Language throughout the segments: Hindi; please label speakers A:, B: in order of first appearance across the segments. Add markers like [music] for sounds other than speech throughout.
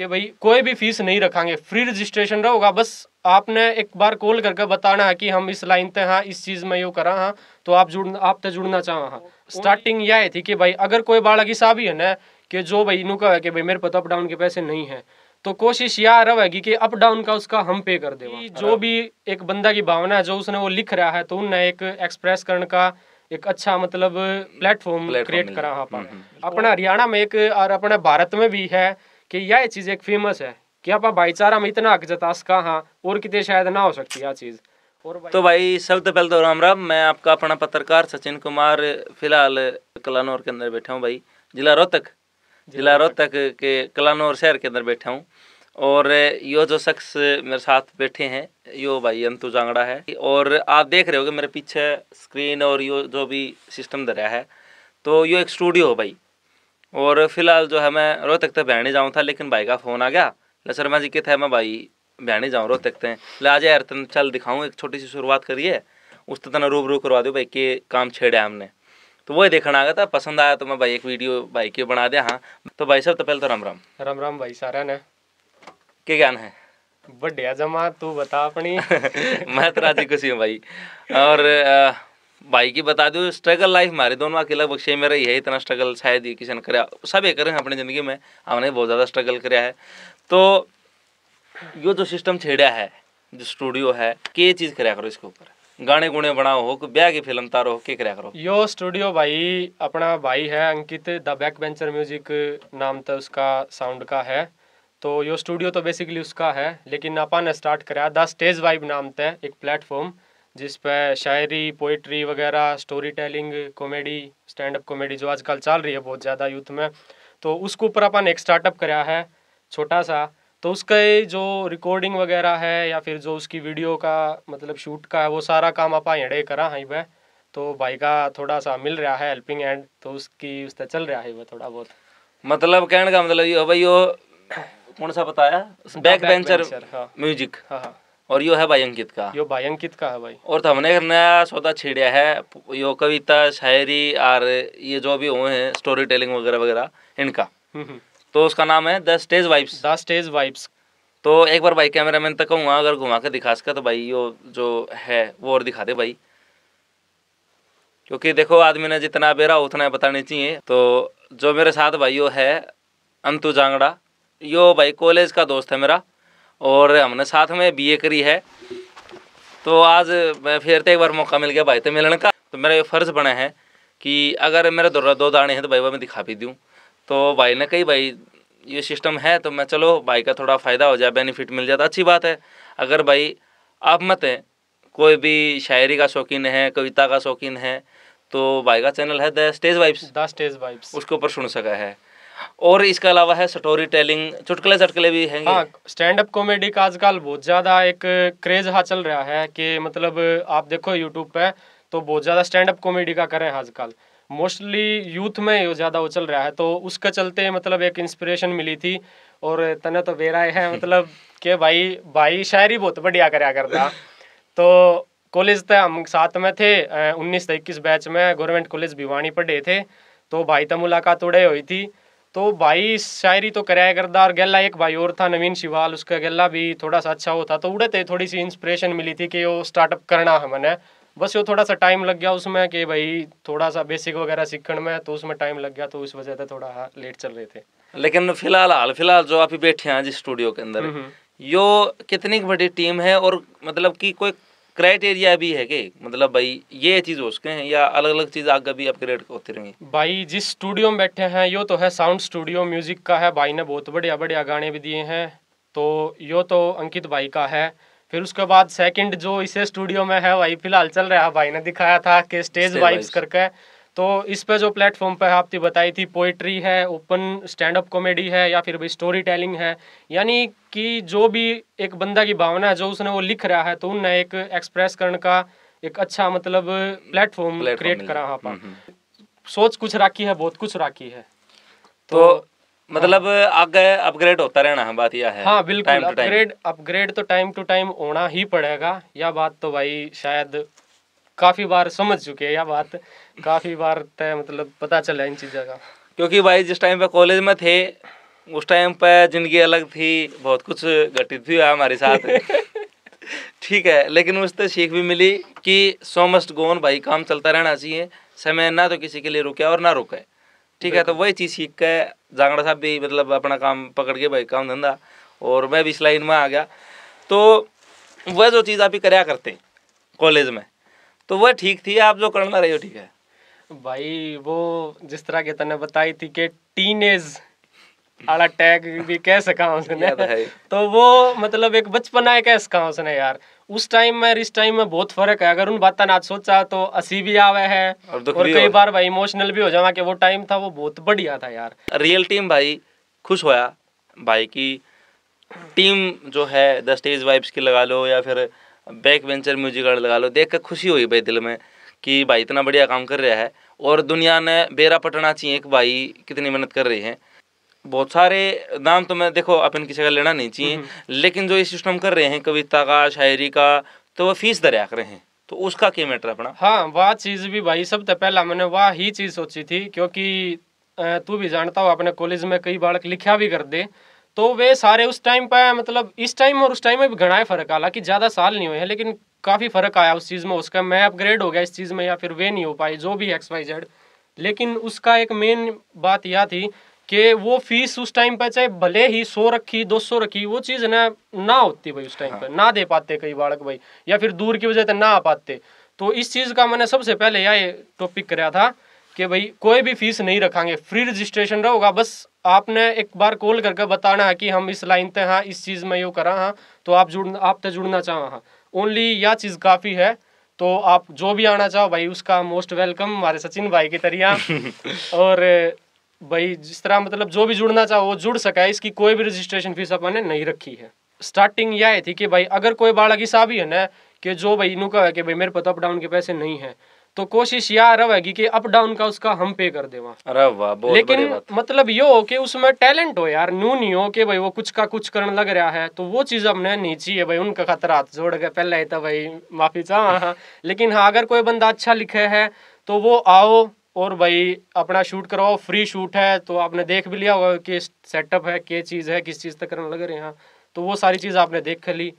A: कि भाई कोई भी फीस नहीं रखेंगे फ्री रजिस्ट्रेशन रहोगा बस आपने एक बार कॉल करके बताना है कि हम इस लाइन ते हाँ इस चीज़ में यू करा हाँ तो आप जुड़ आप तो जुड़ना चाह हाँ स्टार्टिंग यह थी कि भाई अगर कोई बालक ऐसा भी है ना कि जो भाई इनू कहे कि भाई मेरे पास अप डाउन के पैसे नहीं है तो कोशिश यह रहेगी कि अप डाउन का उसका हम पे कर दे जो भी एक बंदा की भावना है जो उसने वो लिख रहा है तो उनने एक एक्सप्रेस करने का एक अच्छा मतलब प्लेटफॉर्म क्रिएट करा हाँ अपना हरियाणा में एक और अपने भारत में भी है कि यह चीज़ एक फेमस है कि आप भाईचारा में इतना हक जतास हाँ और कितने शायद ना हो सकती यह चीज़ और भाई तो
B: भाई सबसे पहले तो राम राम मैं आपका अपना पत्रकार सचिन कुमार फिलहाल कलानौर के अंदर बैठा हूँ भाई जिला रोहतक जिला रोहतक के कलानौर शहर के अंदर बैठा हूँ और यो जो शख्स मेरे साथ बैठे हैं यो भाई अंतु जांगड़ा है और आप देख रहे हो कि मेरे पीछे स्क्रीन और यो जो भी सिस्टम दरिया है तो यो एक स्टूडियो हो भाई और फिलहाल जो है मैं रोहतक तक तो बहने जाऊँ था लेकिन भाई का फ़ोन आ गया ले शर्मा जी के थे मैं भाई बहने जाऊँ रोहतक तक ले आ जाए यार चल दिखाऊँ एक छोटी सी शुरुआत करिए उस तो रूब रू करवा दो भाई के काम छेड़े हमने तो वही देखना आ गया था पसंद आया तो मैं भाई एक वीडियो भाई के बना दिया हाँ तो भाई साहब तो पहले तो राम राम
A: राम राम भाई सारा ने के ज्ञान है बढ़िया जमा तू बता अपनी [laughs]
B: मैं तो राजी खुशी हूँ भाई और आ, भाई की बता दो स्ट्रगल लाइफ मारे दोनों अकेला बख्शे मेरा यही इतना स्ट्रगल शायद ही किसी ने कराया सब ये करें अपनी ज़िंदगी में हमने बहुत ज़्यादा स्ट्रगल कराया है तो यो जो सिस्टम छेड़ा है जो स्टूडियो है के चीज़ कराया करो इसके ऊपर गाने गुने बनाओ हो ब्याह की फिल्म तारो के कराया करो
A: यो स्टूडियो भाई अपना भाई है Ankit the back venture music नाम था तो उसका साउंड का है तो यो स्टूडियो तो बेसिकली उसका है लेकिन अपन ने स्टार्ट कराया द स्टेज वाइब नाम था एक प्लेटफॉर्म जिस पर शायरी पोइट्री वगैरह storytelling comedy stand up comedy जो आजकल चल रही है बहुत ज़्यादा यूथ में तो उसके ऊपर अपन एक स्टार्टअप कराया है छोटा सा तो उसके जो रिकॉर्डिंग वगैरह है या फिर जो उसकी वीडियो का मतलब शूट का है वो सारा काम आप हेड़े करा हाई वह तो भाई का थोड़ा सा मिल रहा है हेल्पिंग एंड तो उसकी उस चल रहा है वह थोड़ा बहुत
B: मतलब कहने का मतलब ये भाई वो
A: कौन सा बताया बैक बेंचर
B: म्यूजिक हाँ हाँ और यो है भाई अंकित का
A: यो भाई अंकित का है भाई
B: और तो हमने नया सौदा छेड़िया है यो कविता शायरी और ये जो भी हुए हैं स्टोरी टेलिंग वगैरह वगैरह इनका हम्म, हम्म। तो उसका नाम है the stage vibes the stage vibes तो एक बार भाई कैमरा मैन तक कहूँगा अगर घुमा के दिखा सका तो भाई यो जो है वो और दिखा दे भाई क्योंकि देखो आदमी ने जितना बेरा उतना बतानी चाहिए तो जो मेरे साथ भाई यो है अंतु जांगड़ा यो भाई कॉलेज का दोस्त है मेरा और हमने साथ में बीए करी है तो आज मैं फिर तो एक बार मौका मिल गया भाई तो मिलने का तो मेरा ये फ़र्ज़ बना है कि अगर मेरे दो दो दाने हैं तो भाई वह मैं दिखा भी दूँ तो भाई ने कही भाई ये सिस्टम है तो मैं चलो भाई का थोड़ा फ़ायदा हो जाए बेनिफिट मिल जाए तो अच्छी बात है अगर भाई आप मत हैं कोई भी शायरी का शौकीन है कविता का शौकीन है तो भाई का चैनल है the stage vibes the stage vibes उसके ऊपर सुन सका है और इसके अलावा है स्टोरी टेलिंग
A: चुटकले चटकले भी हैं हाँ स्टैंड अप कॉमेडी का आजकल बहुत ज़्यादा एक क्रेज हाँ चल रहा है कि मतलब आप देखो यूट्यूब पे तो बहुत ज़्यादा स्टैंड अप कॉमेडी का करें आजकल मोस्टली यूथ में ये ज़्यादा वो चल रहा है तो उसके चलते मतलब एक इंस्पिरेशन मिली थी और तने तो बेरा है [laughs] मतलब के भाई भाई शायरी बहुत बढ़िया कराया करता तो कॉलेज तो हम साथ में थे उन्नीस इक्कीस बैच में गवर्नमेंट कॉलेज भिवानी पढ़े थे तो भाई तो मुलाकात उड़े हुई थी तो भाई शायरी तो कराया करता और गैला एक भाई और था नवीन शिवाल उसका गैला भी थोड़ा सा अच्छा होता तो उड़े थे थोड़ी सी इंस्पिरेशन मिली थी कि वो स्टार्टअप करना है मैंने बस वो थोड़ा सा टाइम लग गया उसमें कि भाई थोड़ा सा बेसिक वगैरह सीखने में तो उसमें टाइम लग गया तो उस वजह से थोड़ा लेट चल रहे थे
B: लेकिन फिलहाल हाल फिलहाल जो आप बैठे हैं आज स्टूडियो के अंदर हम्म, हम्म। यो कितनी बड़ी टीम है और मतलब कि कोई क्राइटेरिया भी है कि मतलब भाई ये चीज़ हो सके हैं या अलग अलग चीज़ आगे भी अपग्रेड होती रहेंगी
A: भाई जिस स्टूडियो में बैठे हैं यो तो है साउंड स्टूडियो म्यूजिक का है भाई ने बहुत बढ़िया बढ़िया गाने भी दिए हैं तो यो तो अंकित भाई का है फिर उसके बाद सेकंड जो इसे स्टूडियो में है भाई फिलहाल चल रहा है भाई ने दिखाया था कि स्टेज वाइब्स करके तो इस पे जो प्लेटफॉर्म पे आपने बताई थी पोइट्री है ओपन स्टैंड अप कॉमेडी है या फिर भाई स्टोरी टेलिंग है यानी कि जो भी एक बंदा की भावना है जो उसने वो लिख रहा है तो उनने एक एक्सप्रेस करने का एक अच्छा मतलब प्लेटफॉर्म क्रिएट करा हाँ
B: हम्म, पा हम्म।
A: सोच कुछ राखी है बहुत कुछ राखी है
B: तो, तो मतलब हाँ। आगे अपग्रेड होता रहना है बात यह है हाँ बिल्कुल अपग्रेड
A: अपग्रेड तो टाइम टू टाइम होना ही पड़ेगा यह बात तो भाई शायद काफी बार समझ चुके हैं यह बात काफ़ी बार तय मतलब पता चला इन चीज़ों का क्योंकि भाई जिस टाइम पे कॉलेज में थे उस टाइम पे जिंदगी
B: अलग थी बहुत कुछ घटित भी हुआ हमारे साथ
A: [laughs]
B: ठीक है लेकिन उससे सीख भी मिली कि सो मस्ट गोन भाई काम चलता रहना चाहिए समय ना तो किसी के लिए रुके और ना रुके ठीक है तो वही चीज़ सीख के जांगड़ा साहब भी मतलब अपना काम पकड़ के भाई काम धंधा और मैं भी इस लाइन में आ गया तो वह जो चीज़ आप ही कराया करते
A: कॉलेज में तो वह ठीक थी आप जो करना रहे हो ठीक है भाई वो जिस तरह के तने बताई थी कि टीनेज आला टैग भी कह सका उसने तो वो मतलब एक बचपन है कह सका उसने यार उस टाइम में इस टाइम में बहुत फर्क है अगर उन बात ना सोचा तो असी भी आवे है और, और कई बार भाई इमोशनल भी हो जावा कि वो टाइम था वो बहुत बढ़िया था यार
B: रियल टीम भाई खुश होया भाई की टीम जो है द स्टेज वाइब्स की लगा लो या फिर बैक वेंचर म्यूजिक लगा लो देख कर खुशी हुई भाई दिल में कि भाई इतना बढ़िया काम कर रहा है और दुनिया ने बेरा पटना चाहिए कि भाई कितनी मेहनत कर रही है बहुत सारे नाम तो मैं देखो अपन किसी का लेना नहीं चाहिए हम्म, हम्म। लेकिन जो ये सिस्टम कर रहे हैं कविता का शायरी का तो वो फीस दरिया कर रहे हैं
A: तो उसका क्या मैटर अपना हाँ वह चीज़ भी भाई सबसे तो पहला मैंने वह ही चीज़ सोची थी क्योंकि तू भी जानता हो अपने कॉलेज में कई बालक लिखा भी कर दे तो वे सारे उस टाइम पर मतलब इस टाइम और उस टाइम में भी घना फ़र्क कि ज़्यादा साल नहीं हुए हैं लेकिन काफ़ी फ़र्क आया उस चीज़ में उसका मैं अपग्रेड हो गया इस चीज़ में या फिर वे नहीं हो पाई जो भी एक्स वाई जेड लेकिन उसका एक मेन बात यह थी कि वो फीस उस टाइम पर चाहे भले ही सो रखी दो सौ रखी वो चीज़ ना ना होती भाई उस टाइम हाँ। पर ना दे पाते कई बालक भाई या फिर दूर की वजह से ना आ पाते तो इस चीज़ का मैंने सबसे पहले यह टॉपिक कराया था कि भाई कोई भी फीस नहीं रखेंगे फ्री रजिस्ट्रेशन रहोगा बस आपने एक बार कॉल करके बताना है कि हम इस लाइन ते हाँ इस चीज़ में यो करा हाँ तो आप जुड़ आप तो जुड़ना चाहो हाँ ओनली यह चीज़ काफ़ी है तो आप जो भी आना चाहो भाई उसका मोस्ट वेलकम हमारे सचिन भाई की तरिया
B: [laughs]
A: और भाई जिस तरह मतलब जो भी जुड़ना चाहो वो जुड़ सका है इसकी कोई भी रजिस्ट्रेशन फीस अपन ने नहीं रखी है स्टार्टिंग यह थी कि भाई अगर कोई बालक हिसाब ही है ना कि जो भाई इनू कहे कि भाई मेरे पास अपडाउन तो के पैसे नहीं है तो कोशिश यह रहेगी कि अप डाउन का उसका हम पे कर
B: देवा लेकिन
A: मतलब यो हो कि उसमें टैलेंट हो यार नू नहीं हो कि भाई वो कुछ का कुछ करने लग रहा है तो वो चीज हमने नहीं चाहिए भाई उनका खतरा जोड़ के पहले ही था तो भाई माफी चाह हाँ। लेकिन हाँ अगर कोई बंदा अच्छा लिखे है तो वो आओ और भाई अपना शूट करवाओ फ्री शूट है तो आपने देख भी लिया होगा कि सेटअप है क्या चीज़ है किस चीज़ तक करने लग रहे हैं हाँ। तो वो सारी चीज़ आपने देख ली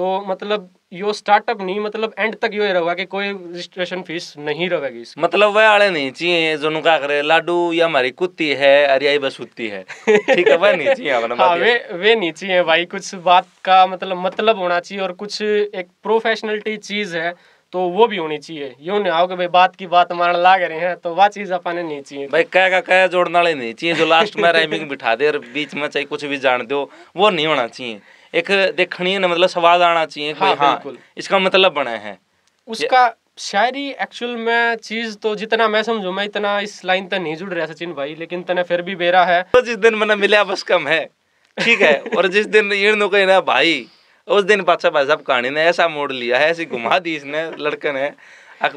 A: तो मतलब यो स्टार्टअप नहीं मतलब एंड तक यो रहेगा कि कोई रजिस्ट्रेशन फीस नहीं रहेगी
B: मतलब वह आड़े नहीं चाहिए जो नुका करे लाडू या हमारी कुत्ती है अरियाई बस कुत्ती है ठीक है वह नहीं [laughs] चाहिए हाँ, वे
A: वे नहीं चाहिए भाई कुछ बात का मतलब मतलब होना चाहिए और कुछ एक प्रोफेशनलिटी चीज़ है तो वो भी होनी चाहिए यो नहीं आओ भाई बात की बात हमारा ला रहे हैं तो वह चीज़ अपने नहीं चाहिए
B: भाई कह का कह जोड़ना नहीं चाहिए जो लास्ट में राइमिंग बिठा दे और बीच में चाहे कुछ भी जान दो वो नहीं होना चाहिए एक देखनी है ना मतलब स्वाद आना चाहिए हाँ, हाँ, इसका मतलब बना
A: है उसका शायरी एक्चुअल में चीज तो जितना मैं समझू मैं इतना इस लाइन तक नहीं जुड़ रहा सचिन भाई लेकिन तने फिर भी बेरा है तो जिस दिन मैंने मिला बस कम है ठीक
B: है और जिस दिन इन कहीं ना भाई उस दिन बादशाह भाई साहब कहानी ने ऐसा मोड़ लिया है ऐसी घुमा दी इसने लड़के ने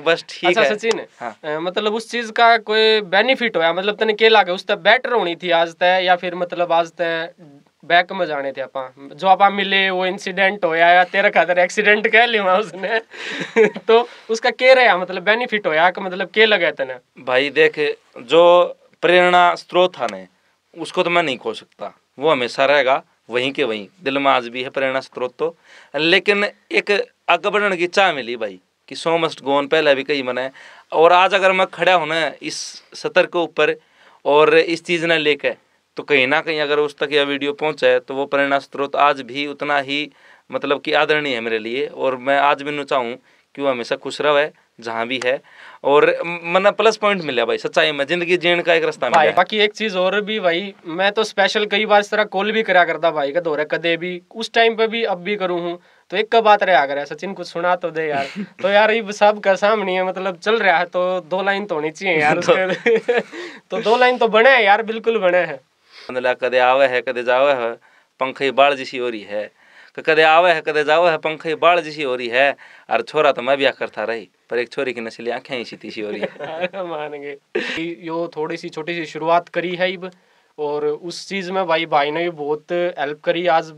B: बस ठीक अच्छा, है सचिन
A: हाँ। मतलब उस चीज का कोई बेनिफिट होया मतलब तने के लागे उस तक बेटर होनी थी आज तय या फिर मतलब आज तय बैक में जाने थे आप जो आप मिले वो इंसिडेंट होया या तेरा खातर एक्सीडेंट कह लिया उसने [laughs] तो उसका के रहा मतलब बेनिफिट होया का मतलब के लगा तेने
B: भाई देख जो प्रेरणा स्रोत था ने उसको तो मैं नहीं खो सकता वो हमेशा रहेगा वहीं के वहीं दिल में आज भी है प्रेरणा स्रोत तो लेकिन एक आगे बढ़ने की चाह मिली भाई कि सो मस्ट गोन पहले भी कही मैंने और आज अगर मैं खड़ा हूं ना इस सतर के ऊपर और इस चीज़ ने लेकर तो कहीं ना कहीं अगर उस तक यह वीडियो पहुँचे तो वो प्रेरणा स्रोत आज भी उतना ही मतलब कि आदरणीय है मेरे लिए और मैं आज भी नुचा कि वो हमेशा खुश रहे जहाँ भी है और मन प्लस पॉइंट मिला भाई सच्चाई में
A: जिंदगी जीने का एक रास्ता मिला बाकी एक चीज और भी भाई मैं तो स्पेशल कई बार इस तरह कॉल भी करा करता भाई का दौरे कदे भी उस टाइम पे भी अब भी करूँ हूँ तो एक का बात रहा कर सचिन कुछ सुना तो दे यार [laughs] तो यार ये सब का सामने है मतलब चल रहा है तो दो लाइन तो होनी चाहिए यार [laughs] तो, [laughs] तो दो लाइन तो बने हैं यार बिल्कुल बने हैं
B: मतलब कदे आवे है कदे जावे है पंख ही बाढ़ जिसी हो रही है कदे आवे है कदे जावे है पंख ही बाढ़ जिसी हो रही है और छोरा तो मैं ब्याह करता रही पर एक छोरी की नस्ली आंखें ही सीती सी हो रही
A: है [laughs] मानेंगे यो थोड़ी सी छोटी सी शुरुआत करी है इब और उस चीज़ में भाई भाई ने भी बहुत हेल्प करी आज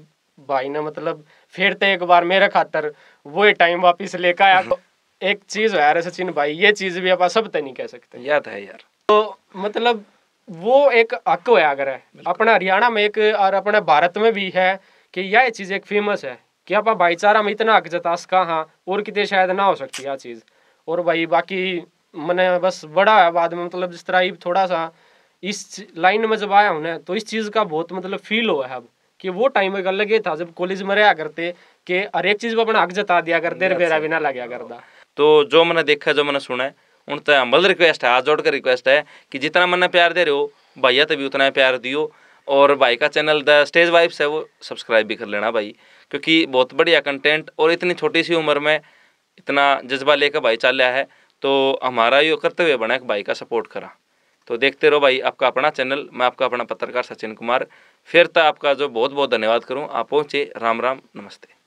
A: भाई ने मतलब फिर तो एक बार मेरे खातर वो टाइम वापिस लेकर आया हम्म। एक चीज़ है सचिन भाई ये चीज़ भी आप सब तो नहीं कह सकते याद है यार तो मतलब वो एक हक होया अगर है अपना हरियाणा में एक और अपने भारत में भी है कि यह चीज़ एक फेमस है कि आप भाईचारा में इतना हक जता सका हाँ और कितने शायद ना हो सकती यह चीज़ और भाई बाकी मैंने बस बड़ा है बाद में मतलब जिस तरह थोड़ा सा इस लाइन में जब आया उन्हें तो इस चीज़ का बहुत मतलब फील हुआ है अब कि वो टाइम एक अलग ही था जब कॉलेज में रहा करते कि हर एक चीज़ को अपना हक जता दिया करते बिना भी ना करता
B: तो जो मैंने देखा जो मैंने सुना है उन तक हम्बल रिक्वेस्ट है हाथ जोड़ कर रिक्वेस्ट है कि जितना मन प्यार दे रहे हो भैया तभी उतना प्यार दियो और भाई का चैनल द स्टेज वाइफ्स है वो सब्सक्राइब भी कर लेना भाई क्योंकि बहुत बढ़िया कंटेंट और इतनी छोटी सी उम्र में इतना जज्बा लेकर भाई चल रहा है तो हमारा ये कर्तव्य बना कि भाई का सपोर्ट करा तो देखते रहो भाई आपका अपना चैनल मैं आपका अपना पत्रकार सचिन कुमार फिर तो आपका जो बहुत बहुत धन्यवाद करूँ आप पहुँचे राम राम नमस्ते